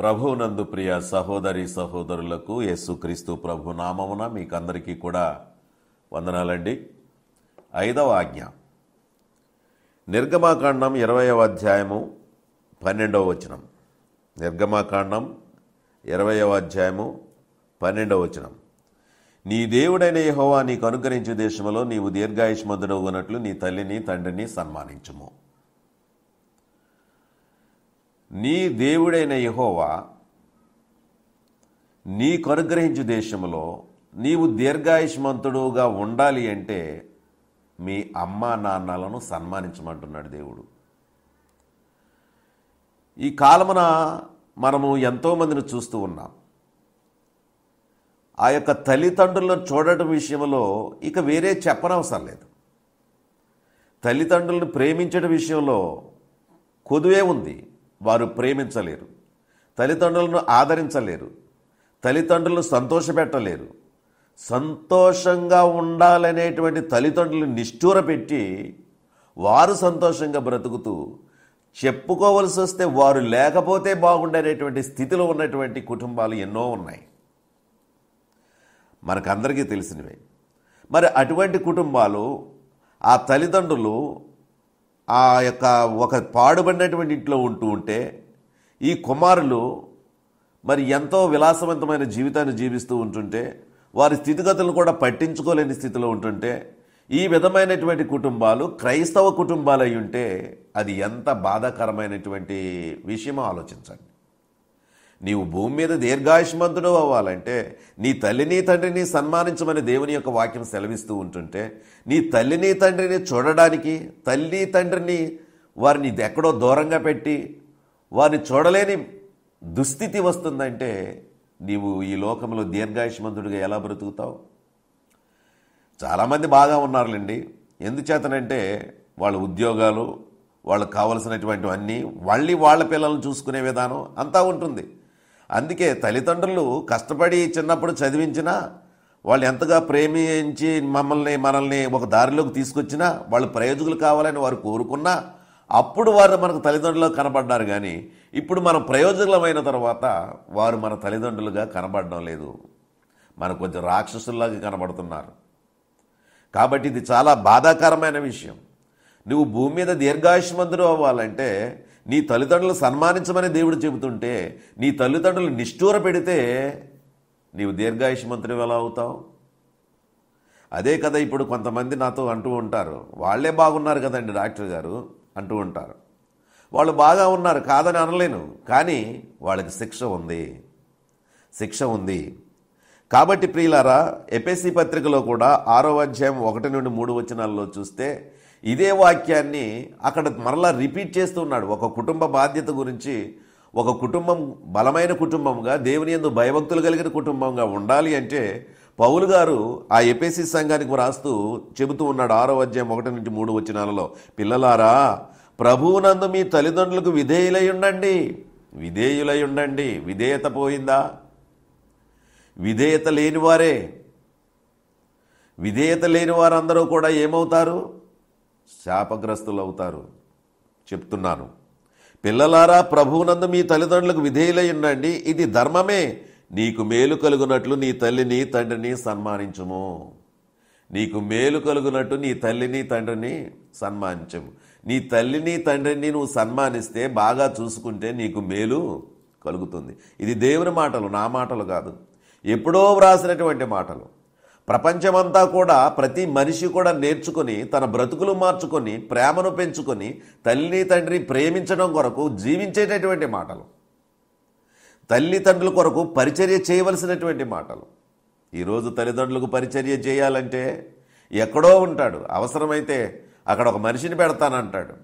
ప్రభునందు ప్రియ సహోదరి సహోదరులకు యేసుక్రీస్తు ప్రభు నామమున మీకందరికీ కూడా వందనాలండి ఐదవ ఆజ్ఞ నిర్గమాకాండం ఇరవయవ అధ్యాయము పన్నెండవ వచనం నిర్గమాకాండం ఇరవయవ అధ్యాయము పన్నెండవ వచనం నీ దేవుడైన యహోవా నీకు అనుగ్రహించే దేశంలో నీవు దీర్ఘాయుష్మంతుడు ఉన్నట్లు నీ తల్లిని తండ్రిని సన్మానించుము నీ దేవుడైన యహోవా నీకు అనుగ్రహించు దేశంలో నీవు దీర్ఘాయుష్మంతుడుగా ఉండాలి అంటే మీ అమ్మా నాన్నలను సన్మానించమంటున్నాడు దేవుడు ఈ కాలమున మనము ఎంతోమందిని చూస్తూ ఉన్నాం ఆ యొక్క తల్లిదండ్రులను చూడటం విషయంలో ఇక వేరే చెప్పనవసరం లేదు తల్లిదండ్రులను ప్రేమించడం విషయంలో కొదువే ఉంది వారు ప్రేమించలేరు తల్లిదండ్రులను ఆదరించలేరు తల్లిదండ్రులను సంతోషపెట్టలేరు సంతోషంగా ఉండాలనేటువంటి తల్లిదండ్రులు నిష్ఠూర పెట్టి వారు సంతోషంగా బ్రతుకుతూ చెప్పుకోవలసి వస్తే వారు లేకపోతే బాగుండేటువంటి స్థితిలో ఉన్నటువంటి కుటుంబాలు ఎన్నో ఉన్నాయి మనకందరికీ తెలిసినవే మరి అటువంటి కుటుంబాలు ఆ తల్లిదండ్రులు ఆ యొక్క ఒక పాడుబడినటువంటి ఇంట్లో ఉంటూ ఉంటే ఈ కుమారులు మరి ఎంతో విలాసవంతమైన జీవితాన్ని జీవిస్తూ ఉంటుంటే వారి స్థితిగతులను కూడా పట్టించుకోలేని స్థితిలో ఉంటుంటే ఈ విధమైనటువంటి కుటుంబాలు క్రైస్తవ కుటుంబాలు అయి ఉంటే అది ఎంత బాధాకరమైనటువంటి విషయమో ఆలోచించండి నీవు భూమి మీద దీర్ఘాయుష్మంతుడు అవ్వాలంటే నీ తల్లిని తండ్రిని సన్మానించమని దేవుని యొక్క వాక్యం సెలవిస్తూ ఉంటుంటే నీ తల్లిని తండ్రిని చూడడానికి తల్లి తండ్రిని వారిని ఎక్కడో దూరంగా పెట్టి వారిని చూడలేని దుస్థితి వస్తుందంటే నీవు ఈ లోకంలో దీర్ఘాయుష్మంతుడిగా ఎలా బ్రతుకుతావు చాలామంది బాగా ఉన్నారులేండి ఎందుచేతనంటే వాళ్ళ ఉద్యోగాలు వాళ్ళకు కావలసినటువంటి అన్నీ వాళ్ళని వాళ్ళ పిల్లలను చూసుకునే విధానం అంతా ఉంటుంది అందుకే తల్లిదండ్రులు కష్టపడి చిన్నప్పుడు చదివించినా వాళ్ళు ఎంతగా ప్రేమించి మమ్మల్ని మనల్ని ఒక దారిలోకి తీసుకొచ్చినా వాళ్ళు ప్రయోజకులు కావాలని వారు కోరుకున్నా అప్పుడు వారు మనకు తల్లిదండ్రులు కనబడ్డారు కానీ ఇప్పుడు మనం ప్రయోజకులమైన తర్వాత వారు మన తల్లిదండ్రులుగా కనబడడం లేదు మనకు కొంచెం రాక్షసుల్లాగా కనబడుతున్నారు కాబట్టి ఇది చాలా బాధాకరమైన విషయం నువ్వు భూమి మీద దీర్ఘాయుష్మంతుడు అవ్వాలంటే నీ తల్లిదండ్రులు సన్మానించమని దేవుడు చెబుతుంటే నీ తల్లిదండ్రులు నిష్ఠూర పెడితే నీవు దీర్ఘాయుష్మంతుడు ఎలా అవుతావు అదే కదా ఇప్పుడు కొంతమంది నాతో అంటూ ఉంటారు వాళ్ళే బాగున్నారు కదండి డాక్టర్ గారు అంటూ ఉంటారు వాళ్ళు బాగా ఉన్నారు కాదని అనలేను కానీ వాళ్ళకి శిక్ష ఉంది శిక్ష ఉంది కాబట్టి ప్రియులారా ఎపిఎస్సి పత్రికలో కూడా ఆరో అధ్యాయం ఒకటి నుండి మూడు వచనాల్లో చూస్తే ఇదే వాక్యాన్ని అక్కడ మరలా రిపీట్ చేస్తూ ఉన్నాడు ఒక కుటుంబ బాధ్యత గురించి ఒక కుటుంబం బలమైన కుటుంబంగా దేవుని ఎందు భయభక్తులు కలిగిన కుటుంబంగా ఉండాలి అంటే పౌలు గారు ఆ ఎపేసి సంఘానికి వ్రాస్తూ చెబుతూ ఉన్నాడు ఆరో అధ్యాయం ఒకటి నుంచి మూడు వచ్చినాలలో పిల్లలారా ప్రభువునందు మీ తల్లిదండ్రులకు విధేయులై ఉండండి విధేయులై ఉండండి విధేయత పోయిందా విధేయత లేనివారే విధేయత లేని వారందరూ కూడా ఏమవుతారు శాపగ్రస్తులు అవుతారు చెప్తున్నాను పిల్లలారా ప్రభువునందు మీ తల్లిదండ్రులకు విధేయులై ఉండండి ఇది ధర్మమే నీకు మేలు కలుగునట్లు నీ తల్లిని తండ్రిని సన్మానించము నీకు మేలు కలుగునట్టు నీ తల్లిని తండ్రిని సన్మానించము నీ తల్లిని తండ్రిని నువ్వు సన్మానిస్తే బాగా చూసుకుంటే నీకు మేలు కలుగుతుంది ఇది దేవుని మాటలు నా మాటలు కాదు ఎప్పుడో వ్రాసినటువంటి మాటలు ప్రపంచమంతా కూడా ప్రతి మనిషి కూడా నేర్చుకుని తన బ్రతుకులు మార్చుకొని ప్రేమను పెంచుకొని తల్లి తండ్రి ప్రేమించడం కొరకు జీవించేటటువంటి మాటలు తల్లిదండ్రుల కొరకు పరిచర్య చేయవలసినటువంటి మాటలు ఈరోజు తల్లిదండ్రులకు పరిచర్య చేయాలంటే ఎక్కడో ఉంటాడు అవసరమైతే అక్కడ ఒక మనిషిని పెడతానంటాడు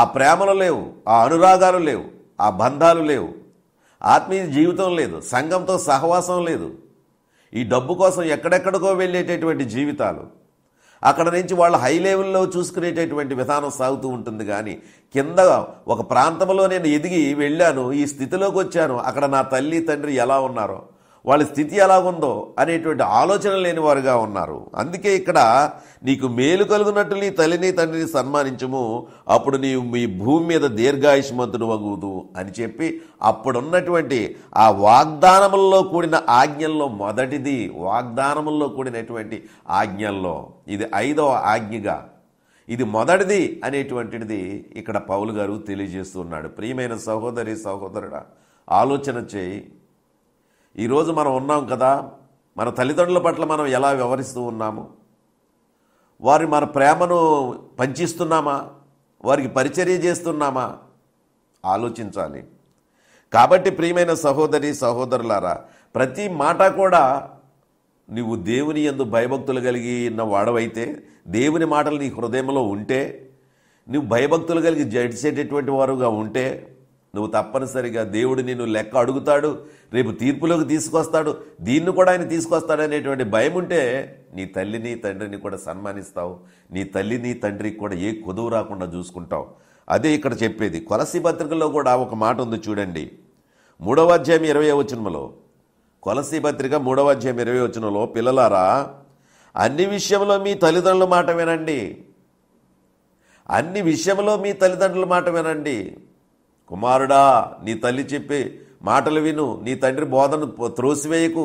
ఆ ప్రేమలు లేవు ఆ అనురాగాలు లేవు ఆ బంధాలు లేవు ఆత్మీయ జీవితం లేదు సంఘంతో సహవాసం లేదు ఈ డబ్బు కోసం ఎక్కడెక్కడికో వెళ్ళేటటువంటి జీవితాలు అక్కడ నుంచి వాళ్ళు హై లెవెల్లో చూసుకునేటటువంటి విధానం సాగుతూ ఉంటుంది కానీ కింద ఒక ప్రాంతంలో నేను ఎదిగి వెళ్ళాను ఈ స్థితిలోకి వచ్చాను అక్కడ నా తల్లి తండ్రి ఎలా ఉన్నారో వాళ్ళ స్థితి ఎలాగుందో అనేటువంటి ఆలోచన లేనివారుగా ఉన్నారు అందుకే ఇక్కడ నీకు మేలు కలుగునట్టు నీ తల్లిని తండ్రిని సన్మానించము అప్పుడు నీవు మీ భూమి మీద దీర్ఘాయుష్మంతుడు వగుదు అని చెప్పి అప్పుడున్నటువంటి ఆ వాగ్దానముల్లో కూడిన ఆజ్ఞల్లో మొదటిది వాగ్దానముల్లో కూడినటువంటి ఆజ్ఞల్లో ఇది ఐదవ ఆజ్ఞగా ఇది మొదటిది అనేటువంటిది ఇక్కడ పౌలు గారు తెలియజేస్తున్నాడు ప్రియమైన సహోదరి సహోదరుడ ఆలోచన చేయి ఈరోజు మనం ఉన్నాం కదా మన తల్లిదండ్రుల పట్ల మనం ఎలా వ్యవహరిస్తూ ఉన్నాము వారి మన ప్రేమను పంచిస్తున్నామా వారికి పరిచర్య చేస్తున్నామా ఆలోచించాలి కాబట్టి ప్రియమైన సహోదరి సహోదరులారా ప్రతి మాట కూడా నువ్వు దేవుని ఎందు భయభక్తులు కలిగి ఉన్న వాడవైతే దేవుని మాటలు నీ హృదయంలో ఉంటే నువ్వు భయభక్తులు కలిగి జడిసేటటువంటి వారుగా ఉంటే నువ్వు తప్పనిసరిగా దేవుడు నిన్ను లెక్క అడుగుతాడు రేపు తీర్పులోకి తీసుకొస్తాడు దీన్ని కూడా ఆయన తీసుకొస్తాడు అనేటువంటి భయం ఉంటే నీ తల్లిని తండ్రిని కూడా సన్మానిస్తావు నీ తల్లిని తండ్రికి కూడా ఏ కొదువు రాకుండా చూసుకుంటావు అదే ఇక్కడ చెప్పేది కొలసి పత్రికలో కూడా ఒక మాట ఉంది చూడండి మూడవ అధ్యాయం ఇరవై వచనంలో కొలసి పత్రిక మూడవ అధ్యాయం ఇరవై వచనంలో పిల్లలారా అన్ని విషయంలో మీ తల్లిదండ్రుల మాట వినండి అన్ని విషయంలో మీ తల్లిదండ్రుల మాట వినండి కుమారుడా నీ తల్లి చెప్పి మాటలు విను నీ తండ్రి బోధను త్రోసివేయకు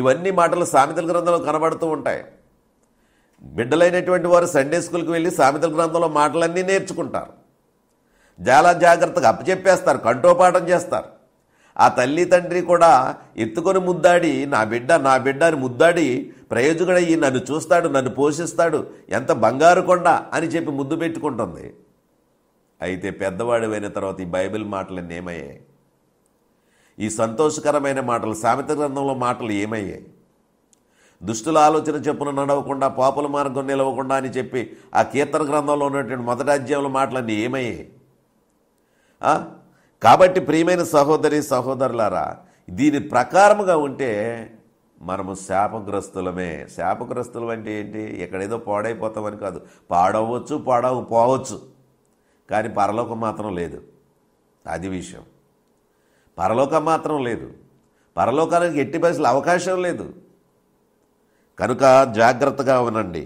ఇవన్నీ మాటలు సామెతల గ్రంథంలో కనబడుతూ ఉంటాయి బిడ్డలైనటువంటి వారు సండే స్కూల్కి వెళ్ళి సామెతల గ్రంథంలో మాటలన్నీ నేర్చుకుంటారు చాలా జాగ్రత్తగా అప్పచెప్పేస్తారు కంటోపాఠం చేస్తారు ఆ తల్లి తండ్రి కూడా ఎత్తుకొని ముద్దాడి నా బిడ్డ నా బిడ్డ అని ముద్దాడి ప్రయోజకుడయ్యి నన్ను చూస్తాడు నన్ను పోషిస్తాడు ఎంత బంగారు కొండ అని చెప్పి ముద్దు పెట్టుకుంటుంది అయితే పెద్దవాడివైన తర్వాత ఈ బైబిల్ మాటలు ఏమయ్యాయి ఈ సంతోషకరమైన మాటలు సామెత గ్రంథంలో మాటలు ఏమయ్యాయి దుష్టుల ఆలోచన చెప్పున నడవకుండా పాపుల మార్గం నిలవకుండా అని చెప్పి ఆ కీర్తన గ్రంథంలో ఉన్నటువంటి మొదటి అధ్యాయంలో మాటలన్నీ ఏమయ్యాయి కాబట్టి ప్రియమైన సహోదరి సహోదరులారా దీని ప్రకారముగా ఉంటే మనము శాపగ్రస్తులమే శాపగ్రస్తులం అంటే ఏంటి ఎక్కడేదో పాడైపోతామని కాదు పాడవచ్చు పాడవు పోవచ్చు కానీ పరలోకం మాత్రం లేదు అది విషయం పరలోకం మాత్రం లేదు పరలోకానికి ఎట్టి పరిస్థితులు అవకాశం లేదు కనుక జాగ్రత్తగా ఉనండి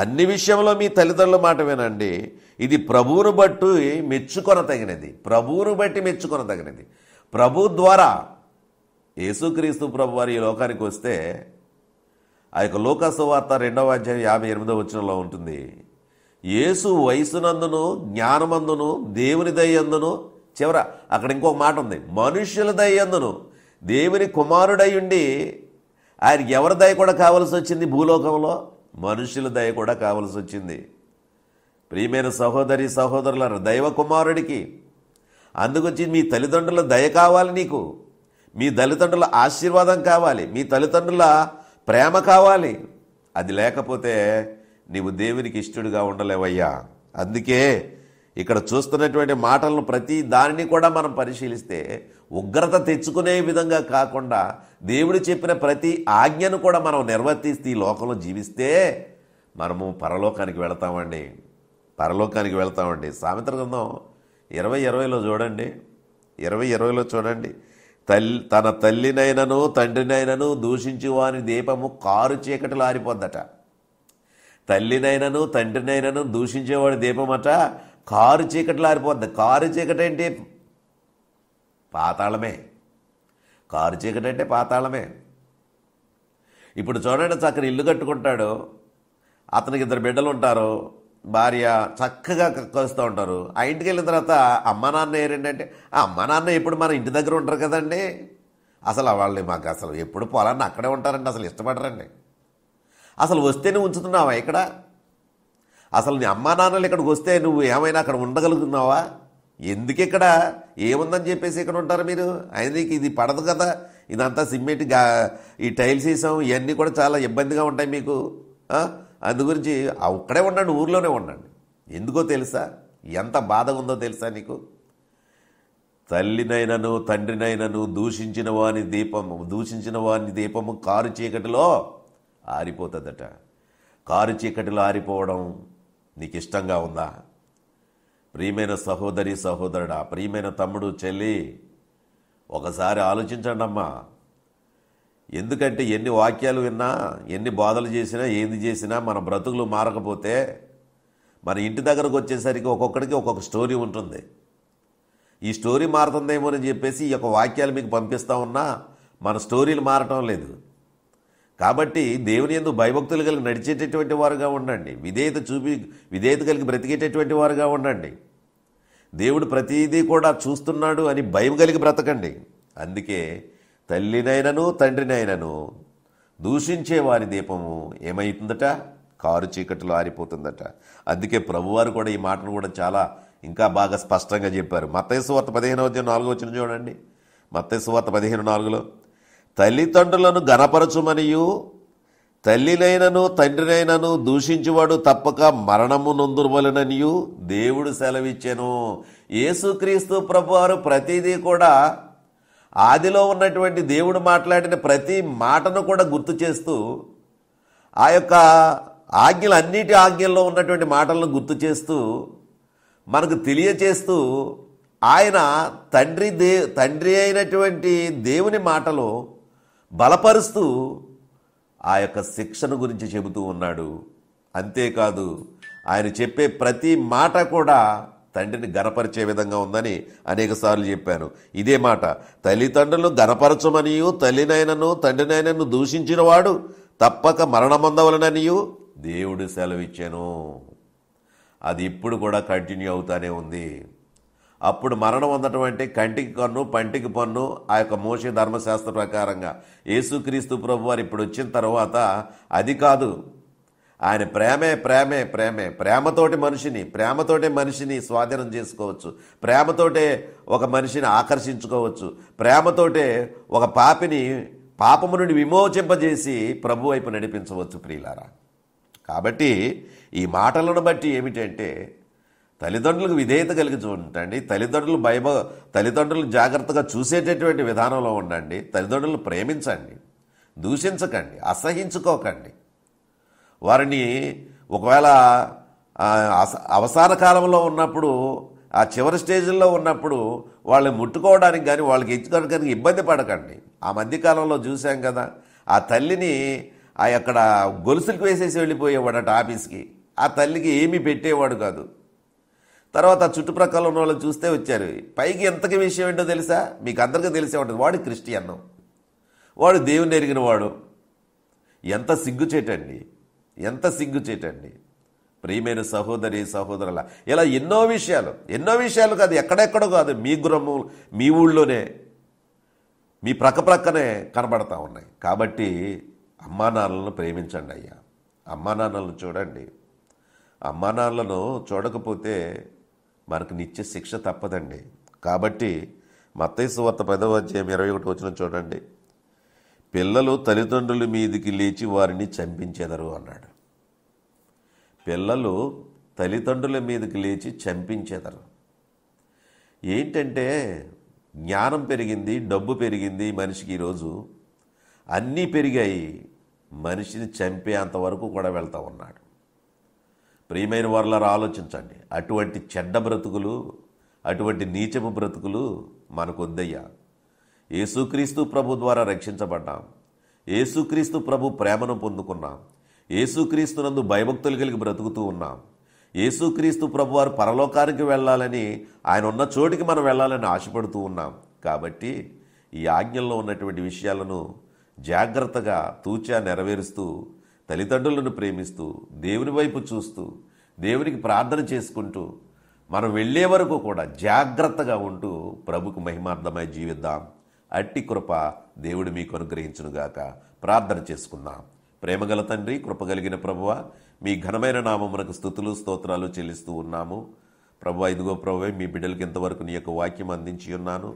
అన్ని విషయంలో మీ తల్లిదండ్రుల మాట వినండి ఇది ప్రభువును బట్టి మెచ్చుకొన తగినది ప్రభువును బట్టి మెచ్చుకొన తగినది ప్రభు ద్వారా యేసుక్రీస్తు ప్రభు వారి ఈ లోకానికి వస్తే ఆ యొక్క లోకసు వార్త రెండవ అధ్యాయం యాభై ఎనిమిదో వచనంలో ఉంటుంది యేసు వయసునందును జ్ఞానమందును దేవుని దయ్యందును చివర అక్కడ ఇంకో మాట ఉంది మనుష్యుల దయ్యందును దేవుని కుమారుడై ఉండి ఆయన ఎవరి దయ కూడా కావలసి వచ్చింది భూలోకంలో మనుషుల దయ కూడా కావలసి వచ్చింది ప్రియమైన సహోదరి సహోదరుల దైవ కుమారుడికి అందుకొచ్చి మీ తల్లిదండ్రుల దయ కావాలి నీకు మీ తల్లిదండ్రుల ఆశీర్వాదం కావాలి మీ తల్లిదండ్రుల ప్రేమ కావాలి అది లేకపోతే నీవు దేవునికి ఇష్టడుగా ఉండలేవయ్యా అందుకే ఇక్కడ చూస్తున్నటువంటి మాటలను ప్రతి దానిని కూడా మనం పరిశీలిస్తే ఉగ్రత తెచ్చుకునే విధంగా కాకుండా దేవుడు చెప్పిన ప్రతి ఆజ్ఞను కూడా మనం నిర్వర్తిస్తే ఈ లోకంలో జీవిస్తే మనము పరలోకానికి వెళతామండి పరలోకానికి వెళతామండి సామెత గ్రంథం ఇరవై ఇరవైలో చూడండి ఇరవై ఇరవైలో చూడండి తల్లి తన తల్లినైనను తండ్రినైనను దూషించి వాని దీపము కారు చీకటిలో ఆరిపోద్దట తల్లినైనను తండ్రినైనను దూషించేవాడు దీపమట కారు చీకటి లారిపోద్ది కారు చీకటి ఏంటి పాతాళమే కారు చీకటి అంటే పాతాళమే ఇప్పుడు చూడండి చక్కని ఇల్లు కట్టుకుంటాడు అతనికి ఇద్దరు బిడ్డలు ఉంటారు భార్య చక్కగా కలుస్తూ ఉంటారు ఆ ఇంటికి వెళ్ళిన తర్వాత అమ్మ నాన్న ఏరేంటంటే ఆ అమ్మ నాన్న ఎప్పుడు మన ఇంటి దగ్గర ఉంటారు కదండి అసలు వాళ్ళు మాకు అసలు ఎప్పుడు పొలాన్ని అక్కడే ఉంటారండి అసలు ఇష్టపడరండి అసలు వస్తేనే ఉంచుతున్నావా ఇక్కడ అసలు నీ అమ్మా నాన్నలు ఇక్కడికి వస్తే నువ్వు ఏమైనా అక్కడ ఉండగలుగుతున్నావా ఎందుకు ఇక్కడ ఏముందని చెప్పేసి ఇక్కడ ఉంటారు మీరు నీకు ఇది పడదు కదా ఇదంతా సిమ్మెంట్ ఈ టైల్స్ వేసాం ఇవన్నీ కూడా చాలా ఇబ్బందిగా ఉంటాయి మీకు అందు గురించి అక్కడే ఉండండి ఊర్లోనే ఉండండి ఎందుకో తెలుసా ఎంత బాధగా ఉందో తెలుసా నీకు తల్లినైనను తండ్రినైనను దూషించిన వాని దీపము దూషించిన వాని దీపము కారు చీకటిలో ఆరిపోతుందట కారు చీకటిలో ఆరిపోవడం నీకు ఇష్టంగా ఉందా ప్రియమైన సహోదరి సహోదరుడా ప్రియమైన తమ్ముడు చెల్లి ఒకసారి ఆలోచించండి అమ్మా ఎందుకంటే ఎన్ని వాక్యాలు విన్నా ఎన్ని బాధలు చేసినా ఏంది చేసినా మన బ్రతుకులు మారకపోతే మన ఇంటి దగ్గరకు వచ్చేసరికి ఒక్కొక్కడికి ఒక్కొక్క స్టోరీ ఉంటుంది ఈ స్టోరీ మారుతుందేమో అని చెప్పేసి ఈ యొక్క వాక్యాలు మీకు పంపిస్తూ ఉన్నా మన స్టోరీలు మారటం లేదు కాబట్టి దేవుని ఎందు భయభక్తులు కలిగి నడిచేటటువంటి వారుగా ఉండండి విధేయత చూపి విధేయత కలిగి బ్రతికేటటువంటి వారుగా ఉండండి దేవుడు ప్రతిదీ కూడా చూస్తున్నాడు అని భయం కలిగి బ్రతకండి అందుకే తల్లినైనను తండ్రినైనను దూషించే వారి దీపము ఏమవుతుందట కారు చీకటిలో ఆరిపోతుందట అందుకే ప్రభువారు కూడా ఈ మాటను కూడా చాలా ఇంకా బాగా స్పష్టంగా చెప్పారు మత్తయ్య సువార్త పదిహేను వచ్చిన నాలుగు వచ్చిన చూడండి మత్తయ్య సువార్త పదిహేను నాలుగులో తల్లిదండ్రులను గనపరచుమనియు తల్లినైనను తండ్రినైనను దూషించువాడు తప్పక మరణము నొందురువలననియు దేవుడు సెలవిచ్చెను యేసుక్రీస్తు ప్రభువారు ప్రతిదీ కూడా ఆదిలో ఉన్నటువంటి దేవుడు మాట్లాడిన ప్రతి మాటను కూడా గుర్తు చేస్తూ ఆ యొక్క ఆజ్ఞలు అన్నిటి ఆజ్ఞల్లో ఉన్నటువంటి మాటలను గుర్తు చేస్తూ మనకు తెలియచేస్తూ ఆయన తండ్రి దే తండ్రి అయినటువంటి దేవుని మాటలు బలపరుస్తూ ఆ యొక్క శిక్షణ గురించి చెబుతూ ఉన్నాడు అంతేకాదు ఆయన చెప్పే ప్రతి మాట కూడా తండ్రిని గనపరిచే విధంగా ఉందని అనేకసార్లు చెప్పాను ఇదే మాట తల్లిదండ్రులు గనపరచమనియు తల్లినైనను తండ్రినైనను దూషించినవాడు తప్పక మరణమొందవలననియు దేవుడు సెలవిచ్చాను అది ఇప్పుడు కూడా కంటిన్యూ అవుతానే ఉంది అప్పుడు మరణం అంటే కంటికి పన్ను పంటికి పన్ను ఆ యొక్క మోష ధర్మశాస్త్ర ప్రకారంగా యేసుక్రీస్తు ప్రభు వారు ఇప్పుడు వచ్చిన తర్వాత అది కాదు ఆయన ప్రేమే ప్రేమే ప్రేమే ప్రేమతోటి మనిషిని ప్రేమతోటే మనిషిని స్వాధీనం చేసుకోవచ్చు ప్రేమతోటే ఒక మనిషిని ఆకర్షించుకోవచ్చు ప్రేమతోటే ఒక పాపిని పాపము నుండి విమోచింపజేసి ప్రభు వైపు నడిపించవచ్చు ప్రియులారా కాబట్టి ఈ మాటలను బట్టి ఏమిటంటే తల్లిదండ్రులకు విధేయత కలిగి ఉండండి తల్లిదండ్రులు భయభ తల్లిదండ్రులు జాగ్రత్తగా చూసేటటువంటి విధానంలో ఉండండి తల్లిదండ్రులు ప్రేమించండి దూషించకండి అసహించుకోకండి వారిని ఒకవేళ అవసాన కాలంలో ఉన్నప్పుడు ఆ చివరి స్టేజ్లో ఉన్నప్పుడు వాళ్ళని ముట్టుకోవడానికి కానీ వాళ్ళకి ఇచ్చుకోవడానికి ఇబ్బంది పడకండి ఆ మధ్యకాలంలో చూసాం కదా ఆ తల్లిని ఆ అక్కడ గొలుసులకు వేసేసి అటు ఆఫీస్కి ఆ తల్లికి ఏమీ పెట్టేవాడు కాదు తర్వాత చుట్టుప్రక్కల ఉన్న వాళ్ళు చూస్తే వచ్చారు పైకి ఎంతకి విషయం ఏంటో తెలుసా మీకు అందరికీ తెలిసే ఉంటుంది వాడు క్రిస్టియన్ వాడు దేవుని ఎరిగిన వాడు ఎంత చేటండి ఎంత చేటండి ప్రియమైన సహోదరి సహోదరుల ఇలా ఎన్నో విషయాలు ఎన్నో విషయాలు కాదు ఎక్కడెక్కడో కాదు మీ గురము మీ ఊళ్ళోనే మీ ప్రక్కప్రక్కనే కనబడతా ఉన్నాయి కాబట్టి అమ్మా నాన్నలను ప్రేమించండి అయ్యా అమ్మా నాన్నలను చూడండి అమ్మా నాన్నలను చూడకపోతే మనకు నిత్య శిక్ష తప్పదండి కాబట్టి మత్తైసు వార్త పదవ అధ్యాయం ఇరవై ఒకటి వచ్చిన చూడండి పిల్లలు తల్లిదండ్రుల మీదికి లేచి వారిని చంపించెదరు అన్నాడు పిల్లలు తల్లిదండ్రుల మీదకి లేచి చంపించేదరు ఏంటంటే జ్ఞానం పెరిగింది డబ్బు పెరిగింది మనిషికి ఈరోజు అన్నీ పెరిగాయి మనిషిని చంపే అంతవరకు కూడా వెళ్తూ ఉన్నాడు ప్రియమైన వారిలారా ఆలోచించండి అటువంటి చెడ్డ బ్రతుకులు అటువంటి నీచపు బ్రతుకులు వద్దయ్యా ఏసుక్రీస్తు ప్రభు ద్వారా రక్షించబడ్డాం ఏసుక్రీస్తు ప్రభు ప్రేమను పొందుకున్నాం నందు భయభక్తులు కలిగి బ్రతుకుతూ ఉన్నాం ఏసుక్రీస్తు ప్రభు వారు పరలోకానికి వెళ్ళాలని ఆయన ఉన్న చోటికి మనం వెళ్ళాలని ఆశపడుతూ ఉన్నాం కాబట్టి ఈ ఆజ్ఞల్లో ఉన్నటువంటి విషయాలను జాగ్రత్తగా తూచా నెరవేరుస్తూ తల్లిదండ్రులను ప్రేమిస్తూ దేవుని వైపు చూస్తూ దేవునికి ప్రార్థన చేసుకుంటూ మనం వెళ్ళే వరకు కూడా జాగ్రత్తగా ఉంటూ ప్రభుకు మహిమార్థమై జీవిద్దాం అట్టి కృప దేవుడు మీకు అనుగ్రహించునుగాక ప్రార్థన చేసుకుందాం ప్రేమగల తండ్రి కృపగలిగిన ప్రభువ మీ ఘనమైన నామమునకు స్థుతులు స్తోత్రాలు చెల్లిస్తూ ఉన్నాము ప్రభు ఇదిగో ప్రభువే మీ బిడ్డలకి ఇంతవరకు నీ యొక్క వాక్యం అందించి ఉన్నాను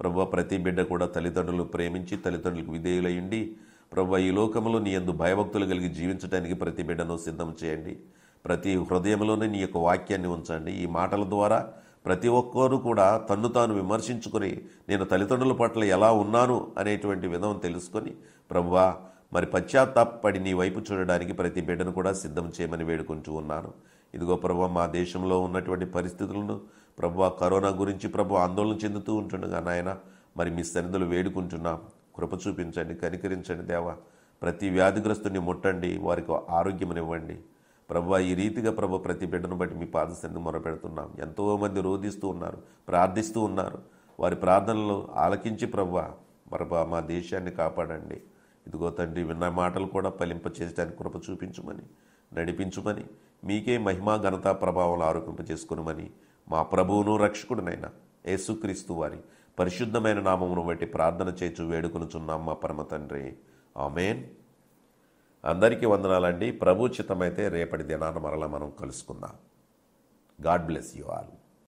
ప్రభు ప్రతి బిడ్డ కూడా తల్లిదండ్రులు ప్రేమించి తల్లిదండ్రులకు విధేయులయ్యండి ప్రభు ఈ లోకములో నీ ఎందు భయభక్తులు కలిగి జీవించడానికి ప్రతి బిడ్డను సిద్ధం చేయండి ప్రతి హృదయంలోనే నీ యొక్క వాక్యాన్ని ఉంచండి ఈ మాటల ద్వారా ప్రతి ఒక్కరూ కూడా తన్ను తాను విమర్శించుకొని నేను తల్లిదండ్రుల పట్ల ఎలా ఉన్నాను అనేటువంటి విధం తెలుసుకొని ప్రభువా మరి పశ్చాత్తాపడి నీ వైపు చూడడానికి ప్రతి బిడ్డను కూడా సిద్ధం చేయమని వేడుకుంటూ ఉన్నాను ఇదిగో ప్రభు మా దేశంలో ఉన్నటువంటి పరిస్థితులను ప్రభు కరోనా గురించి ప్రభు ఆందోళన చెందుతూ ఉంటుండగా నాయన మరి మీ సన్నిధులు వేడుకుంటున్నాం కృప చూపించండి కనికరించండి దేవా ప్రతి వ్యాధిగ్రస్తుని ముట్టండి వారికి ఆరోగ్యమనివ్వండి ప్రభు ఈ రీతిగా ప్రభు ప్రతి బిడ్డను బట్టి మీ పాదస్థితిని మొరపెడుతున్నాం ఎంతోమంది రోధిస్తూ ఉన్నారు ప్రార్థిస్తూ ఉన్నారు వారి ప్రార్థనలు ఆలకించి ప్రభు ప్రభు మా దేశాన్ని కాపాడండి ఇదిగో తండ్రి విన్న మాటలు కూడా ఫలింప చేయడానికి కృప చూపించమని నడిపించమని మీకే మహిమా ఘనత ప్రభావాలు ఆరోపింపజేసుకునమని మా ప్రభువును రక్షకుడినైనా యేసుక్రీస్తు వారి పరిశుద్ధమైన నామమును బట్టి ప్రార్థన చేచు వేడుకొనుచున్నాం మా పరమ తండ్రి ఆమెన్ అందరికీ వందనాలండి ప్రభు చిత్తమైతే రేపటి దినాన మరలా మనం కలుసుకుందాం గాడ్ బ్లెస్ యు ఆల్